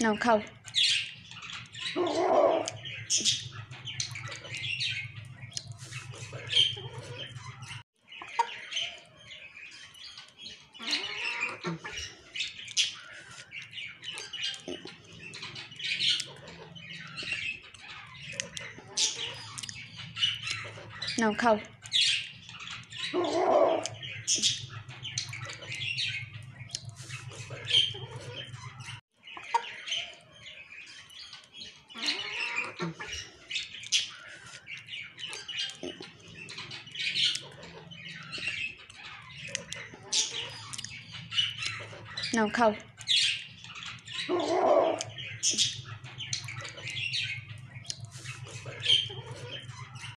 nào cow. Thank you. Não, calma. Não, calma.